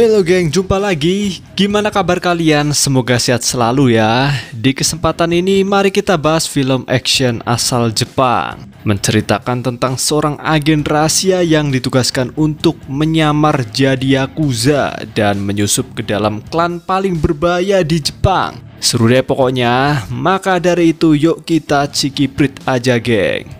Halo geng, jumpa lagi. Gimana kabar kalian? Semoga sehat selalu ya. Di kesempatan ini mari kita bahas film action asal Jepang. Menceritakan tentang seorang agen rahasia yang ditugaskan untuk menyamar jadi yakuza dan menyusup ke dalam klan paling berbahaya di Jepang. Seru deh pokoknya. Maka dari itu yuk kita cikiprit aja geng.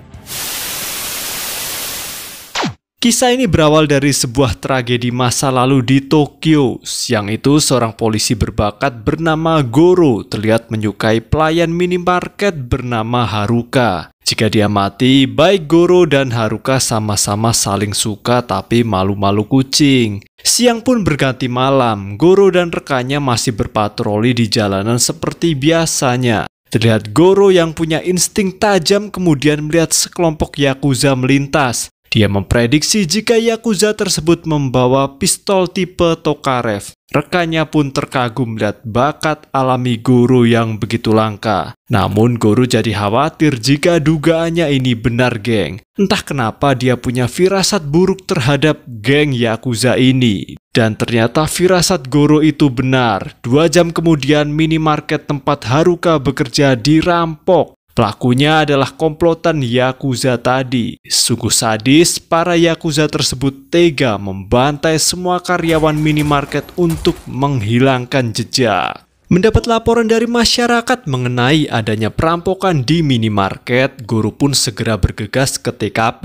Kisah ini berawal dari sebuah tragedi masa lalu di Tokyo. Siang itu, seorang polisi berbakat bernama Goro terlihat menyukai pelayan minimarket bernama Haruka. Jika dia mati, baik Goro dan Haruka sama-sama saling suka tapi malu-malu kucing. Siang pun berganti malam, Goro dan rekannya masih berpatroli di jalanan seperti biasanya. Terlihat Goro yang punya insting tajam kemudian melihat sekelompok Yakuza melintas. Dia memprediksi jika Yakuza tersebut membawa pistol tipe Tokarev. Rekannya pun terkagum melihat bakat alami guru yang begitu langka. Namun guru jadi khawatir jika dugaannya ini benar geng. Entah kenapa dia punya firasat buruk terhadap geng Yakuza ini. Dan ternyata firasat guru itu benar. Dua jam kemudian minimarket tempat Haruka bekerja dirampok. Pelakunya adalah komplotan Yakuza tadi. Sungguh sadis, para Yakuza tersebut tega membantai semua karyawan minimarket untuk menghilangkan jejak. Mendapat laporan dari masyarakat mengenai adanya perampokan di minimarket, guru pun segera bergegas ke TKP.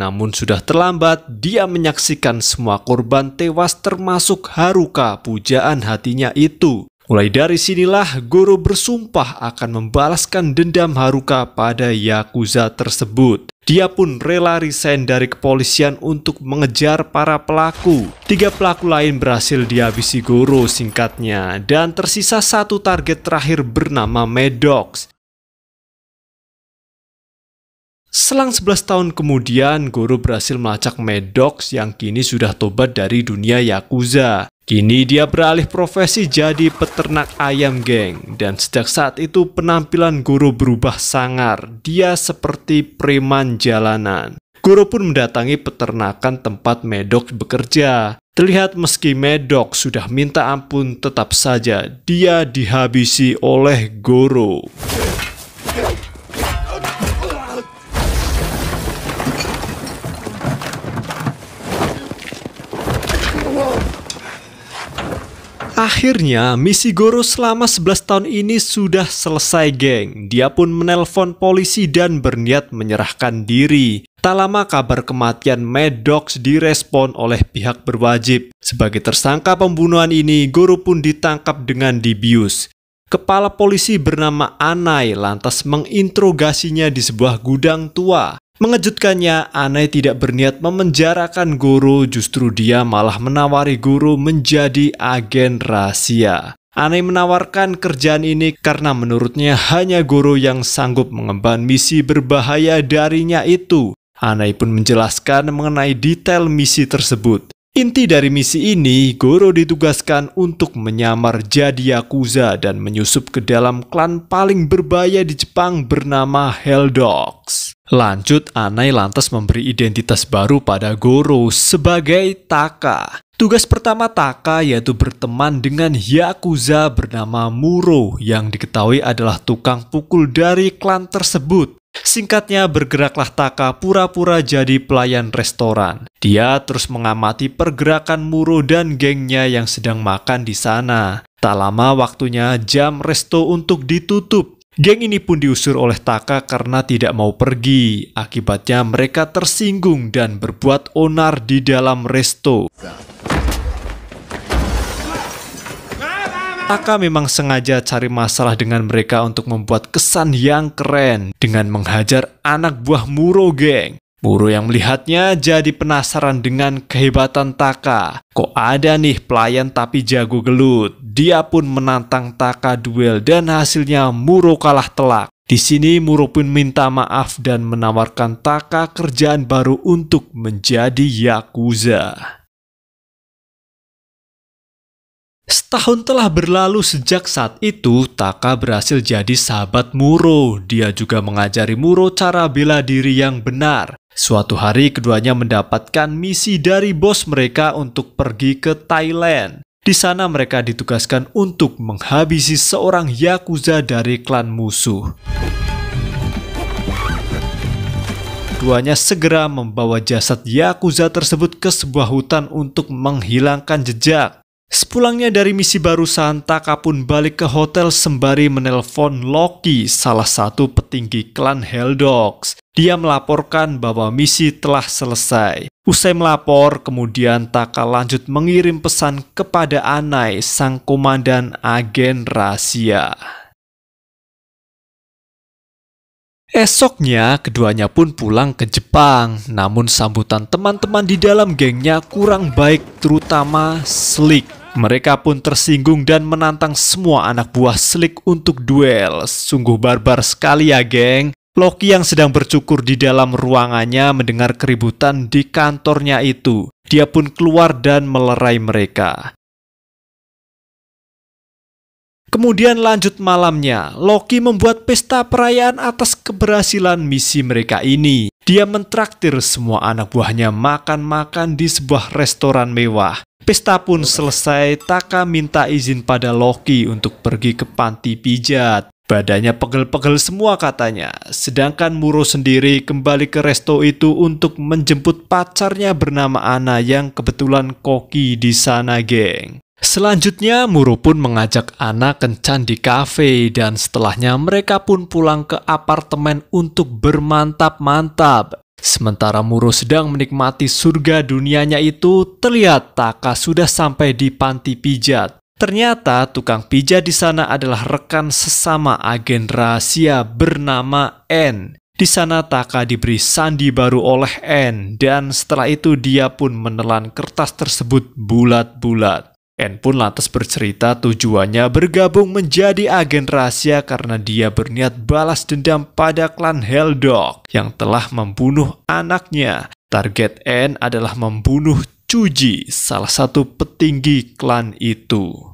Namun sudah terlambat, dia menyaksikan semua korban tewas termasuk Haruka, pujaan hatinya itu. Mulai dari sinilah Goro bersumpah akan membalaskan dendam Haruka pada Yakuza tersebut. Dia pun rela resign dari kepolisian untuk mengejar para pelaku. Tiga pelaku lain berhasil dihabisi Goro singkatnya, dan tersisa satu target terakhir bernama Maddox. Selang 11 tahun kemudian, Goro berhasil melacak Maddox yang kini sudah tobat dari dunia Yakuza. Kini dia beralih profesi jadi peternak ayam geng dan sejak saat itu penampilan guru berubah sangar. Dia seperti preman jalanan. Guru pun mendatangi peternakan tempat Medok bekerja. Terlihat meski Medok sudah minta ampun tetap saja dia dihabisi oleh guru. Whoa! Akhirnya, misi Goro selama 11 tahun ini sudah selesai geng. Dia pun menelpon polisi dan berniat menyerahkan diri. Tak lama kabar kematian Maddox direspon oleh pihak berwajib. Sebagai tersangka pembunuhan ini, Goro pun ditangkap dengan dibius. Kepala polisi bernama Anai lantas menginterogasinya di sebuah gudang tua. Mengejutkannya, Anai tidak berniat memenjarakan Guru. justru dia malah menawari Guru menjadi agen rahasia. Anai menawarkan kerjaan ini karena menurutnya hanya Guru yang sanggup mengemban misi berbahaya darinya itu. Anai pun menjelaskan mengenai detail misi tersebut. Inti dari misi ini, Goro ditugaskan untuk menyamar jadi Yakuza dan menyusup ke dalam klan paling berbahaya di Jepang bernama Hell Dogs. Lanjut, Anai lantas memberi identitas baru pada Goro sebagai Taka. Tugas pertama Taka yaitu berteman dengan Yakuza bernama Muro yang diketahui adalah tukang pukul dari klan tersebut. Singkatnya bergeraklah Taka pura-pura jadi pelayan restoran. Dia terus mengamati pergerakan Muro dan gengnya yang sedang makan di sana. Tak lama waktunya jam resto untuk ditutup. Geng ini pun diusir oleh Taka karena tidak mau pergi. Akibatnya mereka tersinggung dan berbuat onar di dalam resto. Taka memang sengaja cari masalah dengan mereka untuk membuat kesan yang keren dengan menghajar anak buah Muro geng. Muro yang melihatnya jadi penasaran dengan kehebatan Taka. Kok ada nih pelayan tapi jago gelut? Dia pun menantang Taka duel dan hasilnya Muro kalah telak. Di sini Muro pun minta maaf dan menawarkan Taka kerjaan baru untuk menjadi Yakuza. Setahun telah berlalu sejak saat itu, Taka berhasil jadi sahabat Muro. Dia juga mengajari Muro cara bela diri yang benar. Suatu hari keduanya mendapatkan misi dari bos mereka untuk pergi ke Thailand. Di sana mereka ditugaskan untuk menghabisi seorang Yakuza dari klan musuh. Keduanya segera membawa jasad Yakuza tersebut ke sebuah hutan untuk menghilangkan jejak. Sepulangnya dari misi baru Santa pun balik ke hotel sembari menelpon Loki, salah satu petinggi klan Heldox. Dia melaporkan bahwa misi telah selesai. Usai melapor, kemudian Taka lanjut mengirim pesan kepada Anai, sang komandan agen rahasia. Esoknya, keduanya pun pulang ke Jepang. Namun sambutan teman-teman di dalam gengnya kurang baik, terutama Slick. Mereka pun tersinggung dan menantang semua anak buah Slick untuk duel. Sungguh barbar sekali ya, geng. Loki yang sedang bercukur di dalam ruangannya mendengar keributan di kantornya itu. Dia pun keluar dan melerai mereka. Kemudian lanjut malamnya, Loki membuat pesta perayaan atas keberhasilan misi mereka ini. Dia mentraktir semua anak buahnya makan-makan di sebuah restoran mewah. Pesta pun selesai, Taka minta izin pada Loki untuk pergi ke panti pijat. Badannya pegel-pegel semua katanya, sedangkan Muro sendiri kembali ke resto itu untuk menjemput pacarnya bernama Ana yang kebetulan koki di sana, geng. Selanjutnya, Muru pun mengajak Ana kencan di kafe dan setelahnya mereka pun pulang ke apartemen untuk bermantap-mantap. Sementara Muru sedang menikmati surga dunianya itu, terlihat Taka sudah sampai di panti pijat. Ternyata tukang pijat di sana adalah rekan sesama agen rahasia bernama N. Di sana Taka diberi sandi baru oleh N dan setelah itu dia pun menelan kertas tersebut bulat-bulat. N pun lantas bercerita tujuannya bergabung menjadi agen rahasia karena dia berniat balas dendam pada klan Heldog yang telah membunuh anaknya. Target N adalah membunuh Chuji, salah satu petinggi klan itu.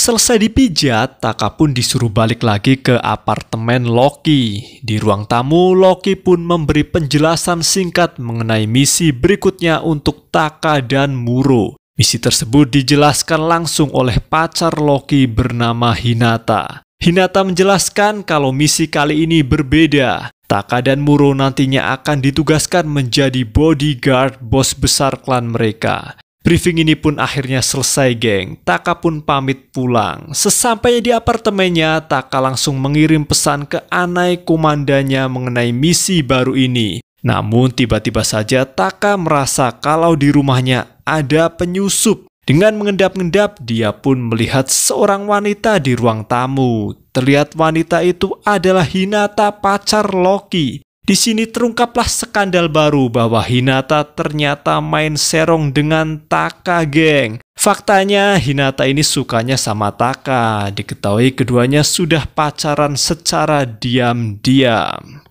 Selesai dipijat, Taka pun disuruh balik lagi ke apartemen Loki. Di ruang tamu, Loki pun memberi penjelasan singkat mengenai misi berikutnya untuk Taka dan Muro. Misi tersebut dijelaskan langsung oleh pacar Loki bernama Hinata. Hinata menjelaskan kalau misi kali ini berbeda. Taka dan Muro nantinya akan ditugaskan menjadi bodyguard bos besar klan mereka. Briefing ini pun akhirnya selesai geng, Taka pun pamit pulang. Sesampainya di apartemennya, Taka langsung mengirim pesan ke Anai komandannya mengenai misi baru ini. Namun tiba-tiba saja Taka merasa kalau di rumahnya ada penyusup. Dengan mengendap-endap, dia pun melihat seorang wanita di ruang tamu. Terlihat wanita itu adalah Hinata pacar Loki. Di sini terungkaplah skandal baru bahwa Hinata ternyata main serong dengan Taka, geng. Faktanya Hinata ini sukanya sama Taka. Diketahui keduanya sudah pacaran secara diam-diam.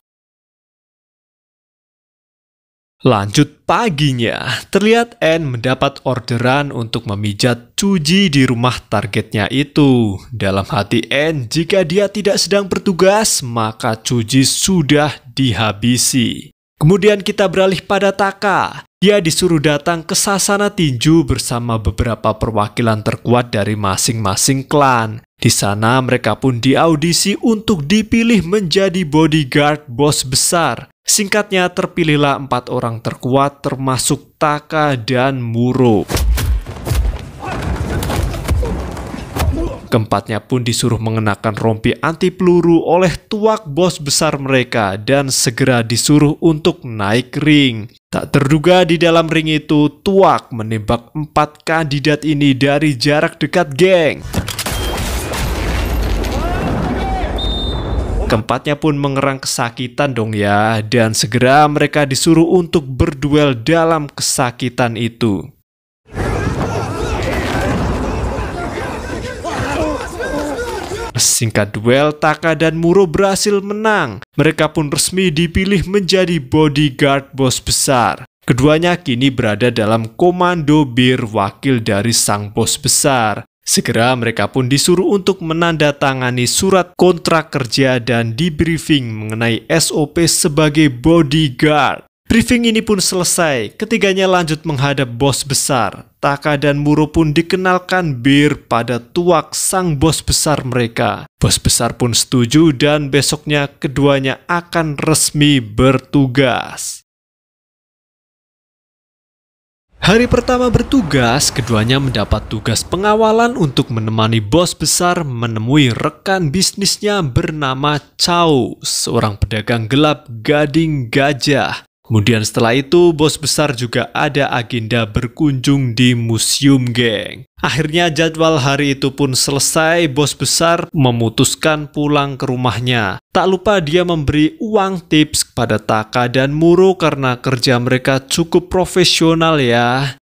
Lanjut paginya, terlihat Anne mendapat orderan untuk memijat Cuji di rumah targetnya itu. Dalam hati Anne, jika dia tidak sedang bertugas, maka Cuji sudah dihabisi. Kemudian kita beralih pada Taka. Ia disuruh datang ke sasana tinju bersama beberapa perwakilan terkuat dari masing-masing klan. Di sana mereka pun diaudisi untuk dipilih menjadi bodyguard bos besar. Singkatnya terpilihlah empat orang terkuat termasuk Taka dan Muro. Keempatnya pun disuruh mengenakan rompi anti peluru oleh tuak bos besar mereka dan segera disuruh untuk naik ring. Tak terduga di dalam ring itu, tuak menembak empat kandidat ini dari jarak dekat geng. Keempatnya pun mengerang kesakitan dong ya, dan segera mereka disuruh untuk berduel dalam kesakitan itu. Singkat duel, Taka dan Muro berhasil menang. Mereka pun resmi dipilih menjadi bodyguard bos besar. Keduanya kini berada dalam komando bir wakil dari sang bos besar. Segera mereka pun disuruh untuk menandatangani surat kontrak kerja dan di briefing mengenai SOP sebagai bodyguard. Briefing ini pun selesai, ketiganya lanjut menghadap bos besar. Taka dan Muro pun dikenalkan bir pada tuak sang bos besar mereka. Bos besar pun setuju dan besoknya keduanya akan resmi bertugas. Hari pertama bertugas, keduanya mendapat tugas pengawalan untuk menemani bos besar menemui rekan bisnisnya bernama Chow, seorang pedagang gelap gading gajah. Kemudian setelah itu, bos besar juga ada agenda berkunjung di museum, geng. Akhirnya jadwal hari itu pun selesai, bos besar memutuskan pulang ke rumahnya. Tak lupa dia memberi uang tips kepada Taka dan Muro karena kerja mereka cukup profesional ya.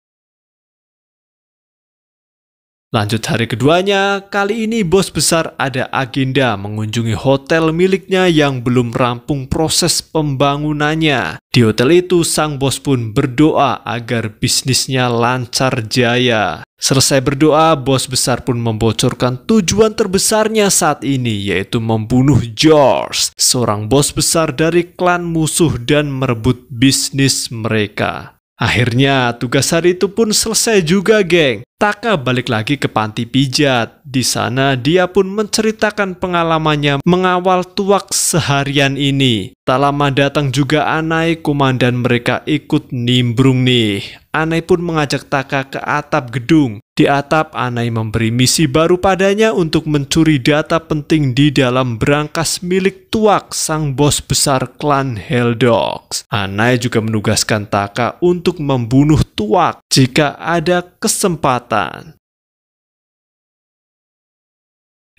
Lanjut hari keduanya, kali ini bos besar ada agenda mengunjungi hotel miliknya yang belum rampung proses pembangunannya. Di hotel itu, sang bos pun berdoa agar bisnisnya lancar jaya. Selesai berdoa, bos besar pun membocorkan tujuan terbesarnya saat ini, yaitu membunuh George, seorang bos besar dari klan musuh dan merebut bisnis mereka. Akhirnya tugas hari itu pun selesai juga geng. Taka balik lagi ke panti pijat. Di sana dia pun menceritakan pengalamannya mengawal tuak seharian ini. Tak lama datang juga Anai, komandan mereka ikut nimbrung nih. Anai pun mengajak Taka ke atap gedung. Di atap, Anai memberi misi baru padanya untuk mencuri data penting di dalam brankas milik Tuak, sang bos besar klan Heldox. Anai juga menugaskan Taka untuk membunuh Tuak jika ada kesempatan.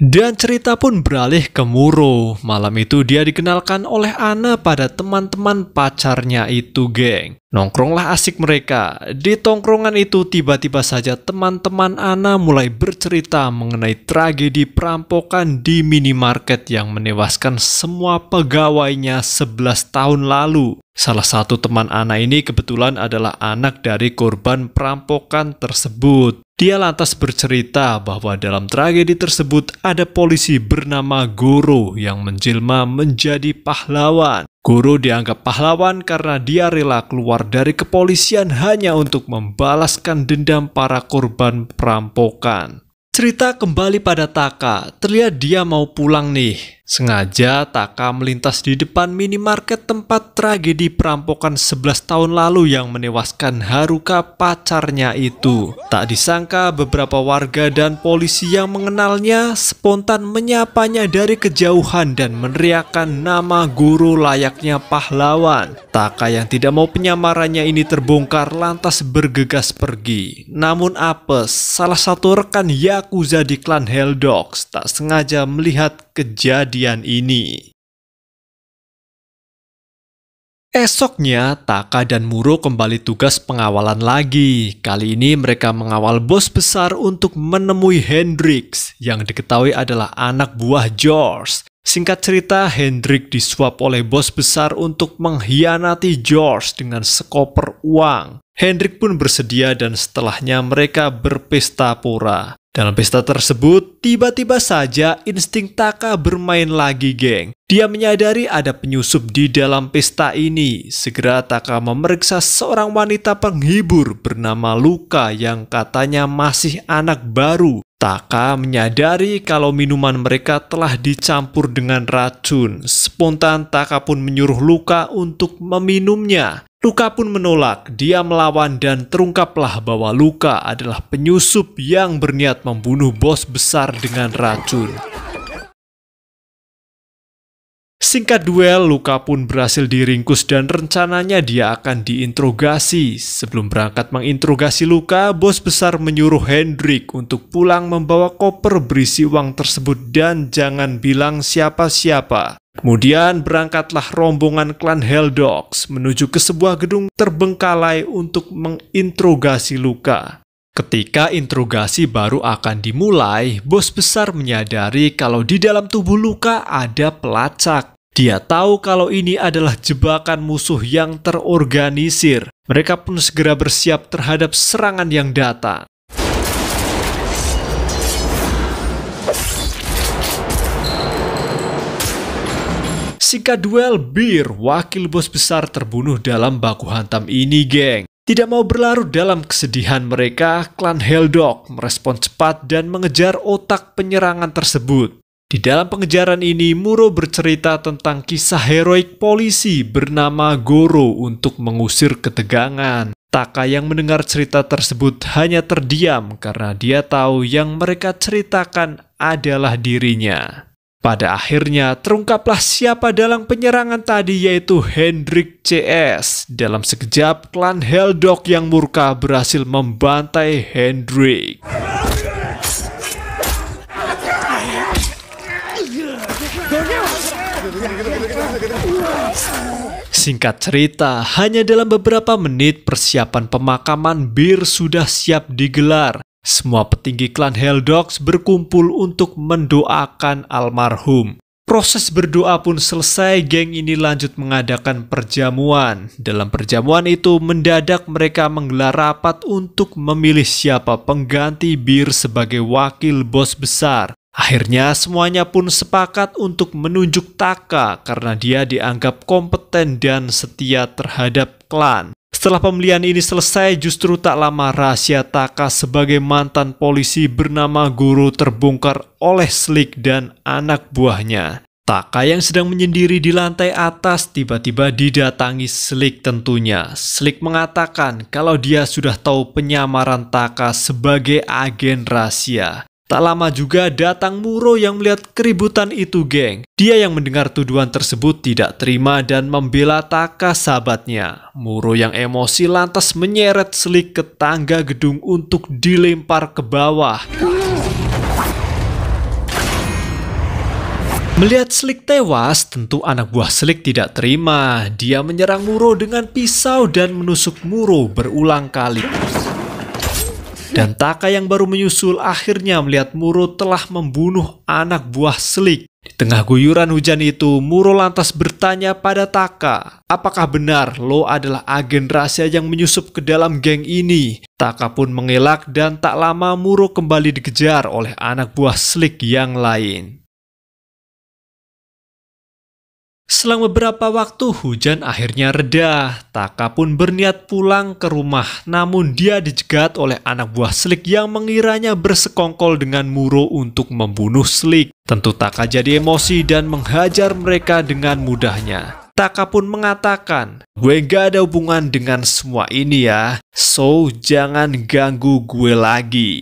Dan cerita pun beralih ke Muro. Malam itu dia dikenalkan oleh Ana pada teman-teman pacarnya itu, geng. Nongkronglah asik mereka. Di tongkrongan itu tiba-tiba saja teman-teman Ana mulai bercerita mengenai tragedi perampokan di minimarket yang menewaskan semua pegawainya 11 tahun lalu. Salah satu teman Ana ini kebetulan adalah anak dari korban perampokan tersebut. Dia lantas bercerita bahwa dalam tragedi tersebut ada polisi bernama Guru yang menjelma menjadi pahlawan. Guru dianggap pahlawan karena dia rela keluar dari kepolisian hanya untuk membalaskan dendam para korban perampokan. Cerita kembali pada Taka, terlihat dia mau pulang nih. Sengaja Taka melintas di depan minimarket tempat tragedi perampokan 11 tahun lalu yang menewaskan Haruka pacarnya itu. Tak disangka beberapa warga dan polisi yang mengenalnya spontan menyapanya dari kejauhan dan meneriakkan nama guru layaknya pahlawan. Taka yang tidak mau penyamarannya ini terbongkar lantas bergegas pergi. Namun apes, salah satu rekan Yakuza di klan Helldogs tak sengaja melihat kejadian ini. Esoknya, Taka dan Muro kembali tugas pengawalan lagi. Kali ini mereka mengawal bos besar untuk menemui Hendrix, yang diketahui adalah anak buah George. Singkat cerita, Hendrik disuap oleh bos besar untuk mengkhianati George dengan sekoper uang. Hendrik pun bersedia dan setelahnya mereka berpesta pura. Dalam pesta tersebut, tiba-tiba saja insting Taka bermain lagi, geng. Dia menyadari ada penyusup di dalam pesta ini. Segera Taka memeriksa seorang wanita penghibur bernama Luka yang katanya masih anak baru. Taka menyadari kalau minuman mereka telah dicampur dengan racun. Spontan Taka pun menyuruh Luka untuk meminumnya. Luka pun menolak, dia melawan dan terungkaplah bahwa Luka adalah penyusup yang berniat membunuh bos besar dengan racun. Singkat duel, Luka pun berhasil diringkus dan rencananya dia akan diinterogasi. Sebelum berangkat menginterogasi Luka, bos besar menyuruh Hendrik untuk pulang membawa koper berisi uang tersebut dan jangan bilang siapa-siapa. Kemudian berangkatlah rombongan klan Helldogs menuju ke sebuah gedung terbengkalai untuk menginterogasi Luka. Ketika interogasi baru akan dimulai, bos besar menyadari kalau di dalam tubuh Luka ada pelacak. Dia tahu kalau ini adalah jebakan musuh yang terorganisir. Mereka pun segera bersiap terhadap serangan yang datang. Sika duel, Bir, wakil bos besar terbunuh dalam baku hantam ini, geng. Tidak mau berlarut dalam kesedihan mereka, klan Helldog merespon cepat dan mengejar otak penyerangan tersebut. Di dalam pengejaran ini, Muro bercerita tentang kisah heroik polisi bernama Goro untuk mengusir ketegangan. Taka yang mendengar cerita tersebut hanya terdiam karena dia tahu yang mereka ceritakan adalah dirinya. Pada akhirnya terungkaplah siapa dalam penyerangan tadi yaitu Hendrik CS. Dalam sekejap, klan Heldog yang murka berhasil membantai Hendrik. Singkat cerita, hanya dalam beberapa menit persiapan pemakaman Bir sudah siap digelar. Semua petinggi klan Hell Dogs berkumpul untuk mendoakan almarhum. Proses berdoa pun selesai, geng ini lanjut mengadakan perjamuan. Dalam perjamuan itu, mendadak mereka menggelar rapat untuk memilih siapa pengganti Bir sebagai wakil bos besar. Akhirnya semuanya pun sepakat untuk menunjuk Taka karena dia dianggap kompeten dan setia terhadap klan. Setelah pembelian ini selesai, justru tak lama rahasia Taka sebagai mantan polisi bernama Guru terbongkar oleh Slick dan anak buahnya. Taka yang sedang menyendiri di lantai atas tiba-tiba didatangi Slick tentunya. Slick mengatakan kalau dia sudah tahu penyamaran Taka sebagai agen rahasia. Tak lama juga datang Muro yang melihat keributan itu geng. Dia yang mendengar tuduhan tersebut tidak terima dan membela Taka sahabatnya. Muro yang emosi lantas menyeret selik ke tangga gedung untuk dilempar ke bawah. Melihat Slick tewas, tentu anak buah Slick tidak terima. Dia menyerang Muro dengan pisau dan menusuk Muro berulang kali. Dan Taka yang baru menyusul akhirnya melihat Muro telah membunuh anak buah Slik. Di tengah guyuran hujan itu, Muro lantas bertanya pada Taka, apakah benar Lo adalah agen rahasia yang menyusup ke dalam geng ini? Taka pun mengelak dan tak lama Muro kembali dikejar oleh anak buah Slik yang lain. Selang beberapa waktu hujan akhirnya reda, Taka pun berniat pulang ke rumah namun dia dijegat oleh anak buah Slik yang mengiranya bersekongkol dengan Muro untuk membunuh Slik. Tentu Taka jadi emosi dan menghajar mereka dengan mudahnya. Taka pun mengatakan, gue gak ada hubungan dengan semua ini ya, so jangan ganggu gue lagi.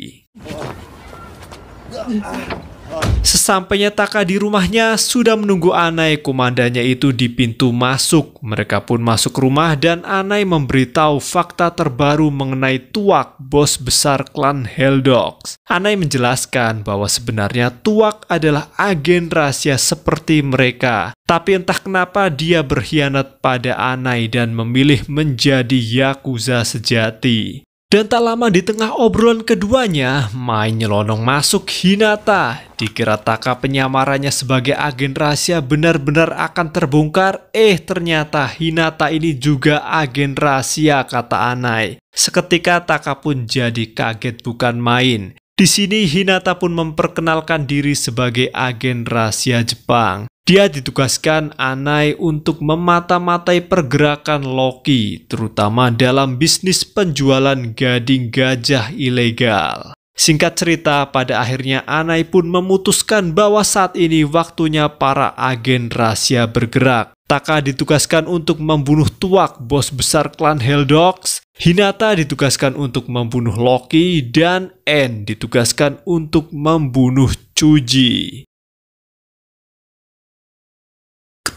Sesampainya Taka di rumahnya, sudah menunggu Anai komandannya itu di pintu masuk. Mereka pun masuk rumah dan Anai memberitahu fakta terbaru mengenai Tuak, bos besar klan Helldogs. Anai menjelaskan bahwa sebenarnya Tuak adalah agen rahasia seperti mereka. Tapi entah kenapa dia berkhianat pada Anai dan memilih menjadi Yakuza sejati. Dan tak lama di tengah obrolan keduanya, Mai nyelonong masuk Hinata. Dikira Taka penyamarannya sebagai agen rahasia benar-benar akan terbongkar, eh ternyata Hinata ini juga agen rahasia kata Anai. Seketika Taka pun jadi kaget bukan main. Di sini Hinata pun memperkenalkan diri sebagai agen rahasia Jepang. Dia ditugaskan Anai untuk memata-matai pergerakan Loki, terutama dalam bisnis penjualan gading gajah ilegal. Singkat cerita, pada akhirnya Anai pun memutuskan bahwa saat ini waktunya para agen rahasia bergerak. Taka ditugaskan untuk membunuh Tuak, bos besar klan Heldox. Hinata ditugaskan untuk membunuh Loki dan N ditugaskan untuk membunuh Chuji.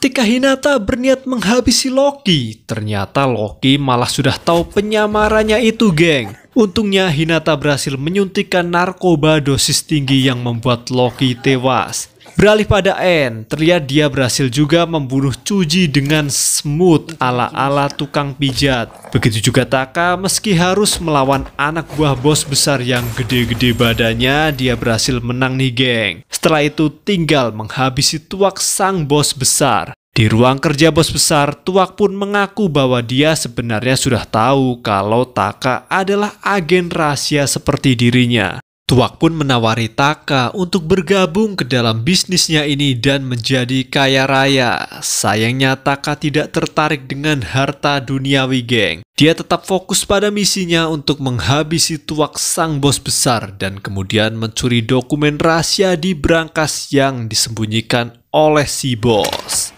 Ketika Hinata berniat menghabisi Loki, ternyata Loki malah sudah tahu penyamarannya itu, geng. Untungnya Hinata berhasil menyuntikkan narkoba dosis tinggi yang membuat Loki tewas. Beralih pada N, terlihat dia berhasil juga membunuh Cuji dengan smooth ala-ala tukang pijat. Begitu juga Taka, meski harus melawan anak buah bos besar yang gede-gede badannya, dia berhasil menang nih geng. Setelah itu tinggal menghabisi tuak sang bos besar. Di ruang kerja bos besar, Tuak pun mengaku bahwa dia sebenarnya sudah tahu kalau Taka adalah agen rahasia seperti dirinya. Tuak pun menawari Taka untuk bergabung ke dalam bisnisnya ini dan menjadi kaya raya. Sayangnya Taka tidak tertarik dengan harta duniawi geng. Dia tetap fokus pada misinya untuk menghabisi Tuak sang bos besar dan kemudian mencuri dokumen rahasia di brankas yang disembunyikan oleh si bos.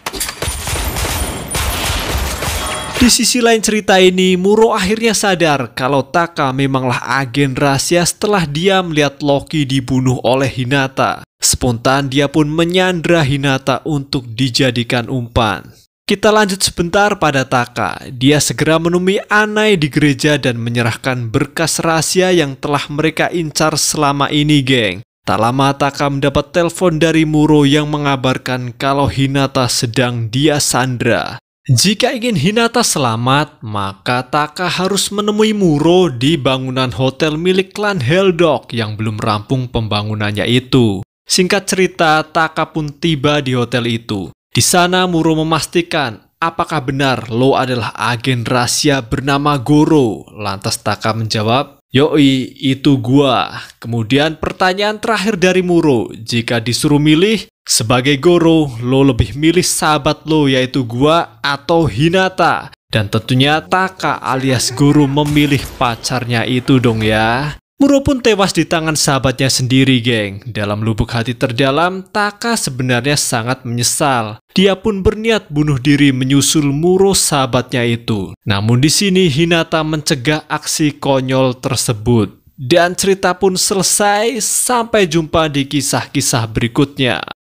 Di sisi lain cerita ini, Muro akhirnya sadar kalau Taka memanglah agen rahasia setelah dia melihat Loki dibunuh oleh Hinata. Spontan dia pun menyandra Hinata untuk dijadikan umpan. Kita lanjut sebentar pada Taka. Dia segera menemui Anai di gereja dan menyerahkan berkas rahasia yang telah mereka incar selama ini, geng. Tak lama Taka mendapat telepon dari Muro yang mengabarkan kalau Hinata sedang dia sandra. Jika ingin Hinata selamat, maka Taka harus menemui Muro di bangunan hotel milik klan Heldog yang belum rampung pembangunannya itu. Singkat cerita, Taka pun tiba di hotel itu. Di sana Muro memastikan apakah benar Lo adalah agen rahasia bernama Goro. Lantas Taka menjawab, Yoi, itu gua. Kemudian pertanyaan terakhir dari Muro, jika disuruh milih, sebagai Goro, lo lebih milih sahabat lo yaitu gua atau Hinata. Dan tentunya Taka alias Goro memilih pacarnya itu dong ya. Muro pun tewas di tangan sahabatnya sendiri, geng. Dalam lubuk hati terdalam, Taka sebenarnya sangat menyesal. Dia pun berniat bunuh diri menyusul Muro sahabatnya itu. Namun di sini Hinata mencegah aksi konyol tersebut. Dan cerita pun selesai, sampai jumpa di kisah-kisah berikutnya.